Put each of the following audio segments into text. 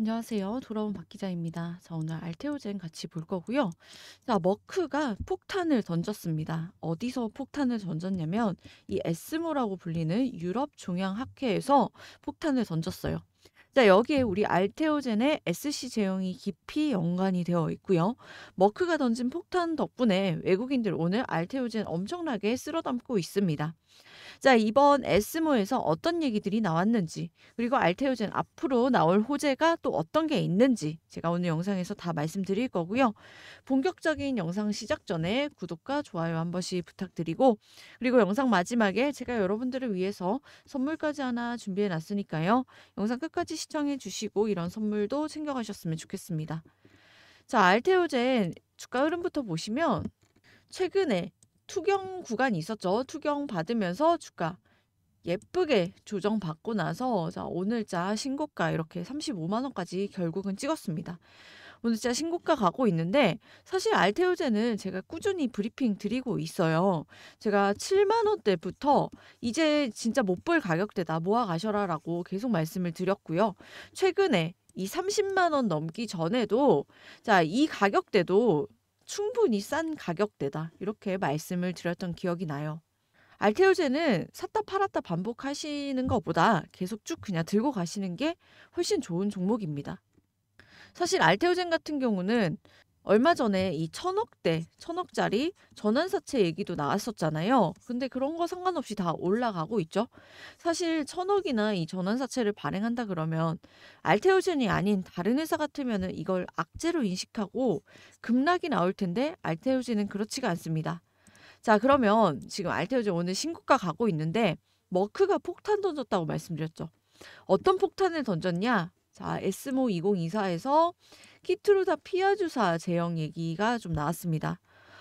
안녕하세요. 돌아온 박 기자입니다. 자, 오늘 알테오젠 같이 볼 거고요. 자, 머크가 폭탄을 던졌습니다. 어디서 폭탄을 던졌냐면 이 에스모라고 불리는 유럽 종양 학회에서 폭탄을 던졌어요. 자, 여기에 우리 알테오젠의 SC 제형이 깊이 연관이 되어 있고요. 머크가 던진 폭탄 덕분에 외국인들 오늘 알테오젠 엄청나게 쓸어담고 있습니다. 자, 이번 에스모에서 어떤 얘기들이 나왔는지, 그리고 알테오젠 앞으로 나올 호재가 또 어떤 게 있는지 제가 오늘 영상에서 다 말씀드릴 거고요. 본격적인 영상 시작 전에 구독과 좋아요 한 번씩 부탁드리고, 그리고 영상 마지막에 제가 여러분들을 위해서 선물까지 하나 준비해 놨으니까요. 영상 끝까지 시청해 주시고 이런 선물도 챙겨가셨으면 좋겠습니다. 자, 알테오젠 주가 흐름부터 보시면 최근에 투경 구간이 있었죠. 투경 받으면서 주가 예쁘게 조정받고 나서 자, 오늘자 신고가 이렇게 35만 원까지 결국은 찍었습니다. 오늘 진짜 신곡가 가고 있는데 사실 알테오제는 제가 꾸준히 브리핑 드리고 있어요. 제가 7만 원대부터 이제 진짜 못 볼 가격대다 모아 가셔라라고 계속 말씀을 드렸고요. 최근에 이 30만 원 넘기 전에도 자, 이 가격대도 충분히 싼 가격대다. 이렇게 말씀을 드렸던 기억이 나요. 알테오제는 샀다 팔았다 반복하시는 것보다 계속 쭉 그냥 들고 가시는 게 훨씬 좋은 종목입니다. 사실 알테오젠 같은 경우는 얼마 전에 이 천억대, 천억짜리 전환사채 얘기도 나왔었잖아요. 근데 그런 거 상관없이 다 올라가고 있죠. 사실 천억이나 이 전환사채를 발행한다 그러면 알테오젠이 아닌 다른 회사 같으면 이걸 악재로 인식하고 급락이 나올 텐데 알테오젠은 그렇지가 않습니다. 자, 그러면 지금 알테오젠 오늘 신고가 가고 있는데 머크가 폭탄 던졌다고 말씀드렸죠. 어떤 폭탄을 던졌냐? 자, 에스모 2024에서 키트루다 피하 주사 제형 얘기가 좀 나왔습니다.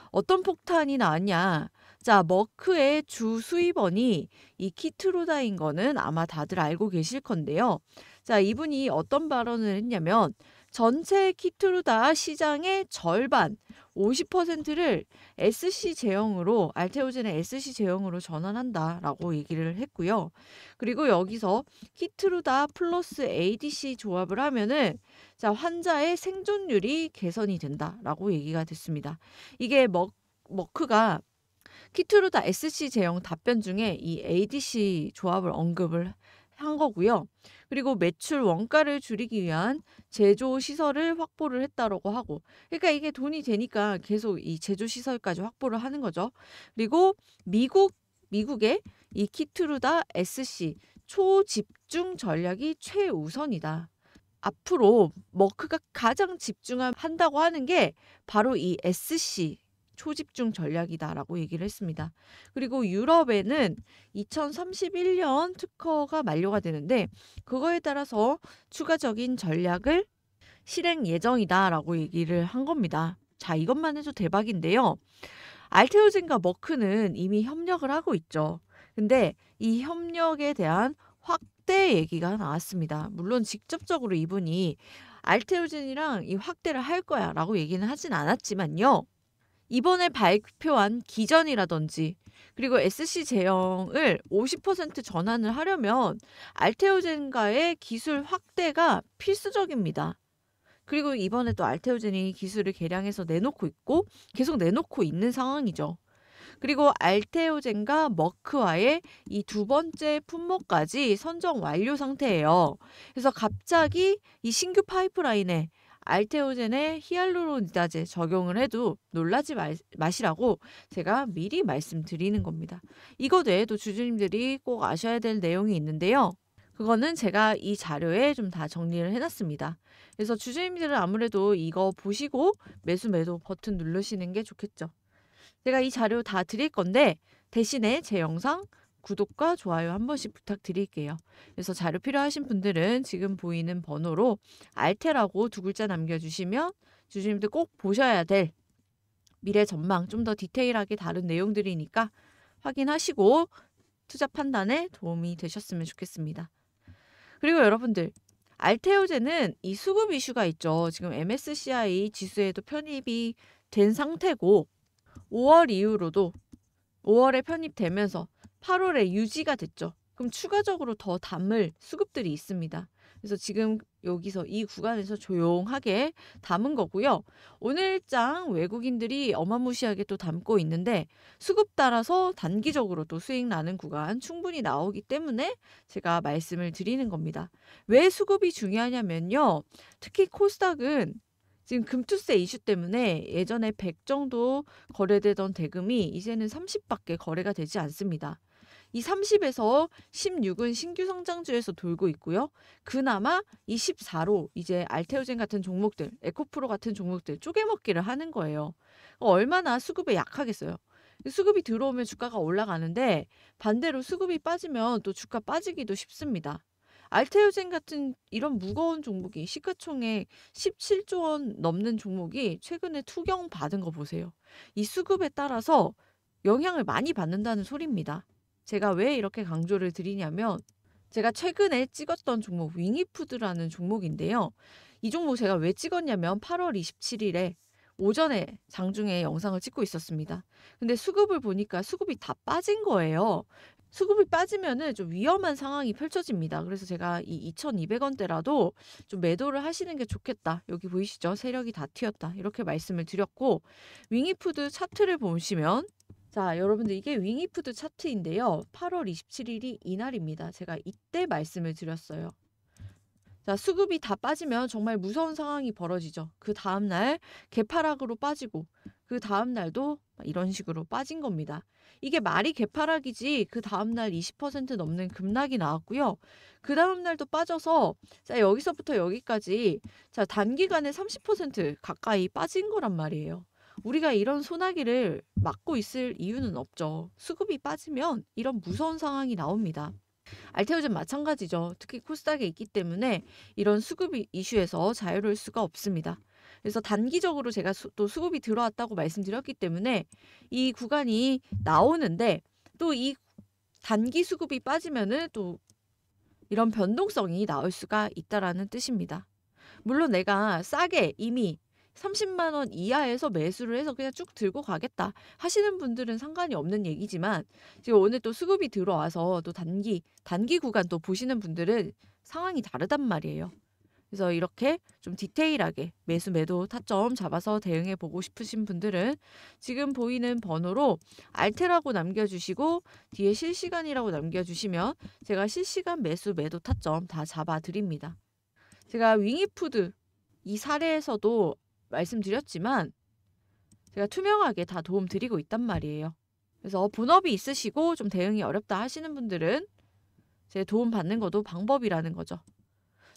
어떤 폭탄이 나왔냐? 자, 머크의 주 수입원이 이 키트루다인 거는 아마 다들 알고 계실 건데요. 자, 이분이 어떤 발언을 했냐면 전체 키트루다 시장의 절반 50%를 SC 제형으로 알테오젠의 SC 제형으로 전환한다라고 얘기를 했고요. 그리고 여기서 키트루다 플러스 ADC 조합을 하면은 자 환자의 생존율이 개선이 된다라고 얘기가 됐습니다. 이게 먹 머크가 키트루다 SC 제형 답변 중에 이 ADC 조합을 언급을 한 거고요. 그리고 매출 원가를 줄이기 위한 제조 시설을 확보를 했다라고 하고 그러니까 이게 돈이 되니까 계속 이 제조 시설까지 확보를 하는 거죠. 그리고 미국 미국의 이 키트루다 SC 초집중 전략이 최우선이다. 앞으로 머크가 가장 집중한다고 하는 게 바로 이 SC 초집중 전략이다라고 얘기를 했습니다. 그리고 유럽에는 2031년 특허가 만료가 되는데 그거에 따라서 추가적인 전략을 실행 예정이다라고 얘기를 한 겁니다. 자, 이것만 해도 대박인데요. 알테오젠과 머크는 이미 협력을 하고 있죠. 근데 이 협력에 대한 확대 얘기가 나왔습니다. 물론 직접적으로 이분이 알테오젠이랑 이 확대를 할 거야 라고 얘기는 하진 않았지만요. 이번에 발표한 기전이라든지 그리고 SC 제형을 50% 전환을 하려면 알테오젠과의 기술 확대가 필수적입니다. 그리고 이번에 또 알테오젠이 기술을 개량해서 내놓고 있고 계속 내놓고 있는 상황이죠. 그리고 알테오젠과 머크와의 이 두 번째 품목까지 선정 완료 상태예요. 그래서 갑자기 이 신규 파이프라인에 알테오젠의 히알루론이다제 적용을 해도 놀라지 마, 마시라고 제가 미리 말씀드리는 겁니다. 이거 외에도 주주님들이 꼭 아셔야 될 내용이 있는데요. 그거는 제가 이 자료에 좀 다 정리를 해놨습니다. 그래서 주주님들은 아무래도 이거 보시고 매수 매도 버튼 누르시는 게 좋겠죠. 제가 이 자료 다 드릴 건데 대신에 제 영상 구독과 좋아요 한 번씩 부탁드릴게요. 그래서 자료 필요하신 분들은 지금 보이는 번호로 알테라고 두 글자 남겨주시면 주주님들 꼭 보셔야 될 미래 전망 좀 더 디테일하게 다른 내용들이니까 확인하시고 투자 판단에 도움이 되셨으면 좋겠습니다. 그리고 여러분들 알테오제는 이 수급 이슈가 있죠. 지금 MSCI 지수에도 편입이 된 상태고 5월 이후로도 5월에 편입되면서 8월에 유지가 됐죠. 그럼 추가적으로 더 담을 수급들이 있습니다. 그래서 지금 여기서 이 구간에서 조용하게 담은 거고요. 오늘장 외국인들이 어마무시하게 또 담고 있는데 수급 따라서 단기적으로 또 수익 나는 구간 충분히 나오기 때문에 제가 말씀을 드리는 겁니다. 왜 수급이 중요하냐면요. 특히 코스닥은 지금 금투세 이슈 때문에 예전에 100 정도 거래되던 대금이 이제는 30밖에 거래가 되지 않습니다. 이 30에서 16은 신규 성장주에서 돌고 있고요. 그나마 이 14로 이제 알테오젠 같은 종목들, 에코프로 같은 종목들 쪼개먹기를 하는 거예요. 어, 얼마나 수급에 약하겠어요. 수급이 들어오면 주가가 올라가는데 반대로 수급이 빠지면 또 주가 빠지기도 쉽습니다. 알테오젠 같은 이런 무거운 종목이 시가총액 17조 원 넘는 종목이 최근에 투경 받은 거 보세요. 이 수급에 따라서 영향을 많이 받는다는 소리입니다. 제가 왜 이렇게 강조를 드리냐면 제가 최근에 찍었던 종목 윙이푸드라는 종목인데요. 이 종목 제가 왜 찍었냐면 8월 27일에 오전에 장중에 영상을 찍고 있었습니다. 근데 수급을 보니까 수급이 다 빠진 거예요. 수급이 빠지면은 좀 위험한 상황이 펼쳐집니다. 그래서 제가 이 2,200원대라도 좀 매도를 하시는 게 좋겠다. 여기 보이시죠? 세력이 다 튀었다. 이렇게 말씀을 드렸고 윙이푸드 차트를 보시면 자, 여러분들 이게 윙이푸드 차트인데요. 8월 27일이 이날입니다. 제가 이때 말씀을 드렸어요. 자, 수급이 다 빠지면 정말 무서운 상황이 벌어지죠. 그 다음날 개파락으로 빠지고 그 다음날도 이런 식으로 빠진 겁니다. 이게 말이 개파락이지 그 다음날 20% 넘는 급락이 나왔고요. 그 다음날도 빠져서 자, 여기서부터 여기까지 자, 단기간에 30% 가까이 빠진 거란 말이에요. 우리가 이런 소나기를 막고 있을 이유는 없죠. 수급이 빠지면 이런 무서운 상황이 나옵니다. 알테오젠 마찬가지죠. 특히 코스닥에 있기 때문에 이런 수급 이슈에서 자유로울 수가 없습니다. 그래서 단기적으로 제가 수, 또 수급이 들어왔다고 말씀드렸기 때문에 이 구간이 나오는데 또 이 단기 수급이 빠지면은 또 이런 변동성이 나올 수가 있다라는 뜻입니다. 물론 내가 싸게 이미 30만 원 이하에서 매수를 해서 그냥 쭉 들고 가겠다 하시는 분들은 상관이 없는 얘기지만 지금 오늘 또 수급이 들어와서 또 단기 단기 구간 또 보시는 분들은 상황이 다르단 말이에요. 그래서 이렇게 좀 디테일하게 매수 매도 타점 잡아서 대응해 보고 싶으신 분들은 지금 보이는 번호로 알테라고 남겨주시고 뒤에 실시간이라고 남겨주시면 제가 실시간 매수 매도 타점 다 잡아 드립니다. 제가 윙이푸드 이 사례에서도 말씀드렸지만 제가 투명하게 다 도움 드리고 있단 말이에요. 그래서 어, 본업이 있으시고 좀 대응이 어렵다 하시는 분들은 제 도움 받는 것도 방법이라는 거죠.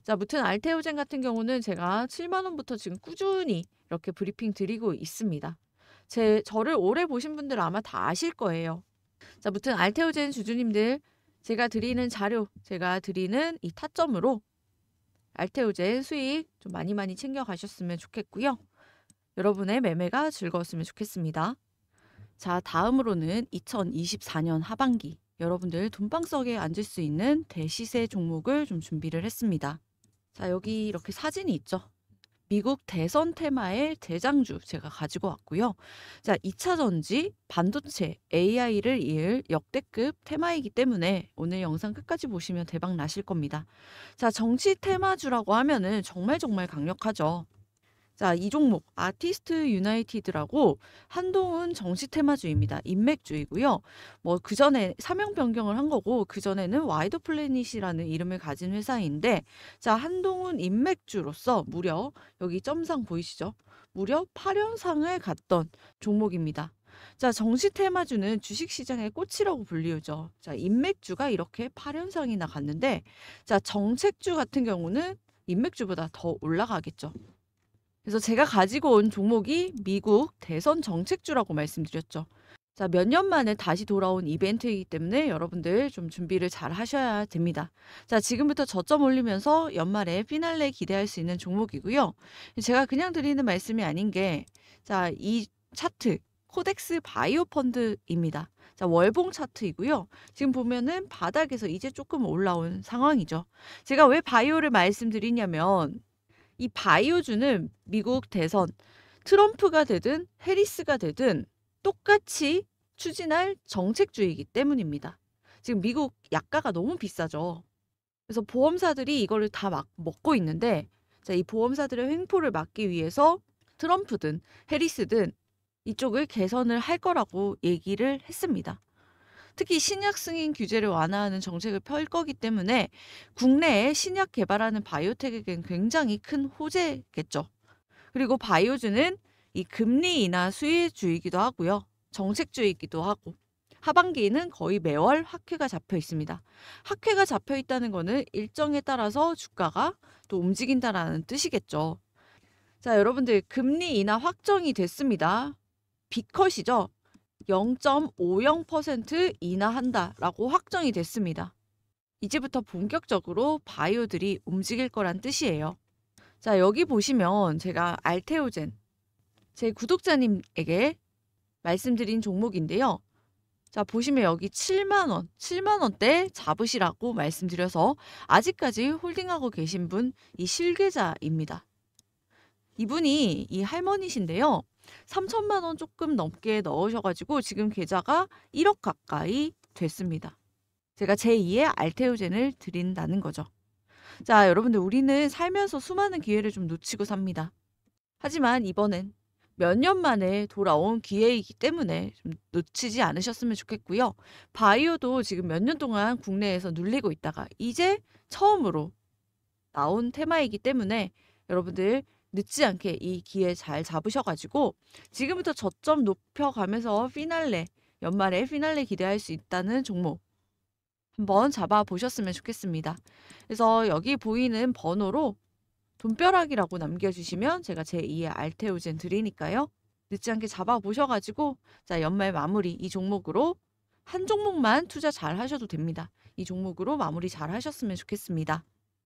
자, 무튼 알테오젠 같은 경우는 제가 7만 원부터 지금 꾸준히 이렇게 브리핑 드리고 있습니다. 제 저를 오래 보신 분들 아마 다 아실 거예요. 자, 무튼 알테오젠 주주님들 제가 드리는 자료, 제가 드리는 이 타점으로 알테오젠 수익 좀 많이 많이 챙겨가셨으면 좋겠고요. 여러분의 매매가 즐거웠으면 좋겠습니다. 자, 다음으로는 2024년 하반기 여러분들 돈방석에 앉을 수 있는 대시세 종목을 좀 준비를 했습니다. 자, 여기 이렇게 사진이 있죠. 미국 대선 테마의 대장주 제가 가지고 왔고요. 자, 2차 전지, 반도체, AI를 이을 역대급 테마이기 때문에 오늘 영상 끝까지 보시면 대박 나실 겁니다. 자, 정치 테마주라고 하면은 정말 정말 강력하죠. 자, 이 종목 아티스트 유나이티드라고 한동훈 정시 테마주입니다. 인맥주이고요. 뭐 그전에 사명 변경을 한 거고 그전에는 와이드 플래닛이라는 이름을 가진 회사인데 자, 한동훈 인맥주로서 무려 여기 점상 보이시죠? 무려 8연상을 갔던 종목입니다. 자, 정시 테마주는 주식시장의 꽃이라고 불리우죠. 자, 인맥주가 이렇게 8연상이나 갔는데, 자, 정책주 같은 경우는 인맥주보다 더 올라가겠죠. 그래서 제가 가지고 온 종목이 미국 대선 정책주라고 말씀드렸죠. 자, 몇 년 만에 다시 돌아온 이벤트이기 때문에 여러분들 좀 준비를 잘 하셔야 됩니다. 자, 지금부터 저점 올리면서 연말에 피날레 기대할 수 있는 종목이고요. 제가 그냥 드리는 말씀이 아닌 게, 자, 이 차트, 코덱스 바이오 펀드입니다. 자, 월봉 차트이고요. 지금 보면은 바닥에서 이제 조금 올라온 상황이죠. 제가 왜 바이오를 말씀드리냐면 이 바이오주는 미국 대선 트럼프가 되든 해리스가 되든 똑같이 추진할 정책주의이기 때문입니다. 지금 미국 약가가 너무 비싸죠. 그래서 보험사들이 이거를 다 막 먹고 있는데 자, 이 보험사들의 횡포를 막기 위해서 트럼프든 해리스든 이쪽을 개선을 할 거라고 얘기를 했습니다. 특히 신약 승인 규제를 완화하는 정책을 펼 거기 때문에 국내에 신약 개발하는 바이오텍에겐 굉장히 큰 호재겠죠. 그리고 바이오즈는이 금리 인하 수혜주이기도 하고요. 정책주이기도 하고 하반기에는 거의 매월 학회가 잡혀 있습니다. 학회가 잡혀 있다는 거는 일정에 따라서 주가가 또 움직인다라는 뜻이겠죠. 자, 여러분들 금리 인하 확정이 됐습니다. 비컷이죠. 0.50% 인하한다라고 확정이 됐습니다. 이제부터 본격적으로 바이오들이 움직일 거란 뜻이에요. 자, 여기 보시면 제가 알테오젠, 제 구독자님에게 말씀드린 종목인데요. 자, 보시면 여기 7만원, 7만원대 잡으시라고 말씀드려서 아직까지 홀딩하고 계신 분, 이 실계자입니다. 이분이 이 할머니신데요. 3천만 원 조금 넘게 넣으셔가지고 지금 계좌가 1억 가까이 됐습니다. 제가 제2의 알테오젠을 드린다는 거죠. 자, 여러분들 우리는 살면서 수많은 기회를 좀 놓치고 삽니다. 하지만 이번엔 몇 년 만에 돌아온 기회이기 때문에 좀 놓치지 않으셨으면 좋겠고요. 바이오도 지금 몇 년 동안 국내에서 눌리고 있다가 이제 처음으로 나온 테마이기 때문에 여러분들 늦지 않게 이 기회 잘 잡으셔가지고 지금부터 저점 높여가면서 피날레 연말에 피날레 기대할 수 있다는 종목 한번 잡아보셨으면 좋겠습니다. 그래서 여기 보이는 번호로 돈벼락이라고 남겨주시면 제가 제2의 알테오젠 드리니까요. 늦지 않게 잡아보셔가지고 자 연말 마무리 이 종목으로 한 종목만 투자 잘 하셔도 됩니다. 이 종목으로 마무리 잘 하셨으면 좋겠습니다.